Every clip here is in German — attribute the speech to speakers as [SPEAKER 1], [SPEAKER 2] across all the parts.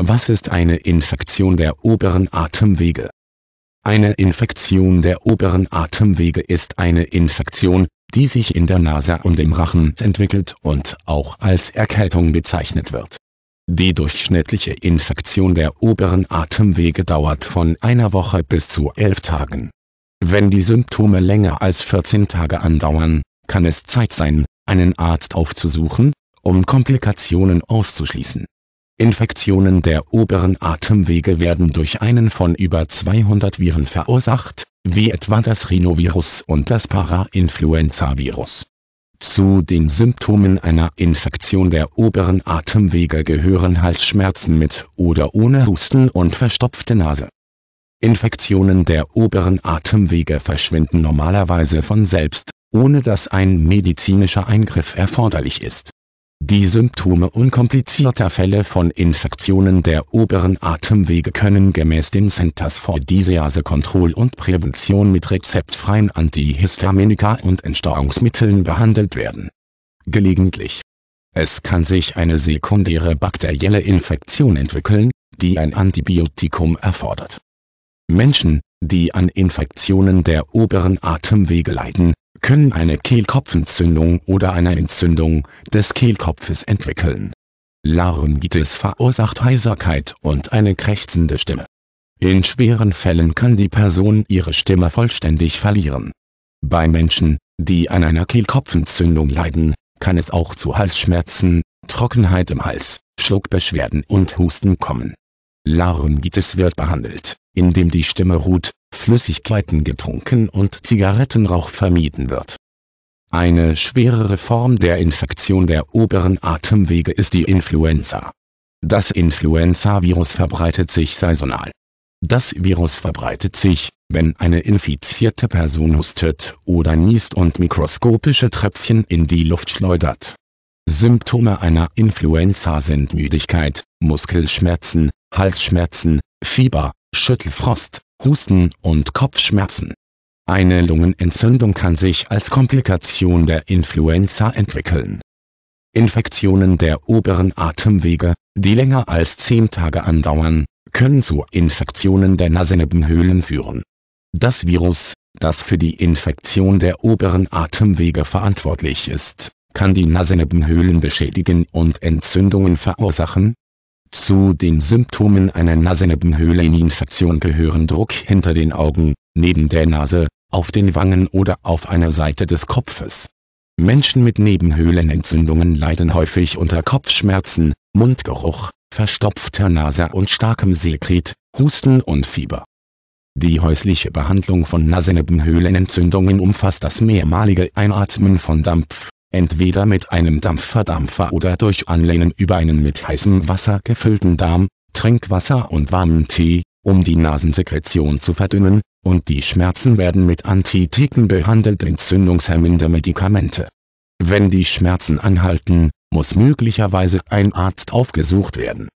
[SPEAKER 1] Was ist eine Infektion der oberen Atemwege? Eine Infektion der oberen Atemwege ist eine Infektion, die sich in der Nase und im Rachen entwickelt und auch als Erkältung bezeichnet wird. Die durchschnittliche Infektion der oberen Atemwege dauert von einer Woche bis zu elf Tagen. Wenn die Symptome länger als 14 Tage andauern, kann es Zeit sein, einen Arzt aufzusuchen, um Komplikationen auszuschließen Infektionen der oberen Atemwege werden durch einen von über 200 Viren verursacht, wie etwa das Rhinovirus und das Parainfluenza-Virus. Zu den Symptomen einer Infektion der oberen Atemwege gehören Halsschmerzen mit oder ohne Husten und verstopfte Nase. Infektionen der oberen Atemwege verschwinden normalerweise von selbst, ohne dass ein medizinischer Eingriff erforderlich ist die Symptome unkomplizierter Fälle von Infektionen der oberen Atemwege können gemäß den Centers for Disease Control und Prävention mit rezeptfreien Antihistaminika und Entstauungsmitteln behandelt werden. Gelegentlich. Es kann sich eine sekundäre bakterielle Infektion entwickeln, die ein Antibiotikum erfordert. Menschen, die an Infektionen der oberen Atemwege leiden, können eine Kehlkopfentzündung oder eine Entzündung des Kehlkopfes entwickeln. Laryngitis verursacht Heiserkeit und eine krächzende Stimme. In schweren Fällen kann die Person ihre Stimme vollständig verlieren. Bei Menschen, die an einer Kehlkopfentzündung leiden, kann es auch zu Halsschmerzen, Trockenheit im Hals, Schluckbeschwerden und Husten kommen. Laryngitis wird behandelt, indem die Stimme ruht, Flüssigkeiten getrunken und Zigarettenrauch vermieden wird. Eine schwerere Form der Infektion der oberen Atemwege ist die Influenza. Das Influenza-Virus verbreitet sich saisonal. Das Virus verbreitet sich, wenn eine infizierte Person hustet oder niest und mikroskopische Tröpfchen in die Luft schleudert. Symptome einer Influenza sind Müdigkeit, Muskelschmerzen, Halsschmerzen, Fieber, Schüttelfrost, Husten und Kopfschmerzen. Eine Lungenentzündung kann sich als Komplikation der Influenza entwickeln. Infektionen der oberen Atemwege, die länger als 10 Tage andauern, können zu Infektionen der Nasennebenhöhlen führen. Das Virus, das für die Infektion der oberen Atemwege verantwortlich ist, kann die Nasennebenhöhlen beschädigen und Entzündungen verursachen zu den Symptomen einer Nasennebenhöhleninfektion gehören Druck hinter den Augen, neben der Nase, auf den Wangen oder auf einer Seite des Kopfes. Menschen mit Nebenhöhlenentzündungen leiden häufig unter Kopfschmerzen, Mundgeruch, verstopfter Nase und starkem Sekret, Husten und Fieber. Die häusliche Behandlung von Nasennebenhöhlenentzündungen umfasst das mehrmalige Einatmen von Dampf, entweder mit einem Dampferdampfer oder durch Anlehnen über einen mit heißem Wasser gefüllten Darm, Trinkwasser und warmen Tee, um die Nasensekretion zu verdünnen, und die Schmerzen werden mit Antiteken behandelt entzündungshemmende Medikamente. Wenn die Schmerzen anhalten, muss möglicherweise ein Arzt aufgesucht werden.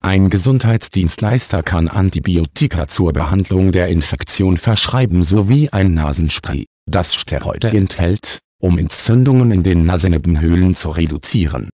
[SPEAKER 1] Ein Gesundheitsdienstleister kann Antibiotika zur Behandlung der Infektion verschreiben sowie ein Nasenspray, das Steroide enthält, um Entzündungen in den Nasennebenhöhlen zu reduzieren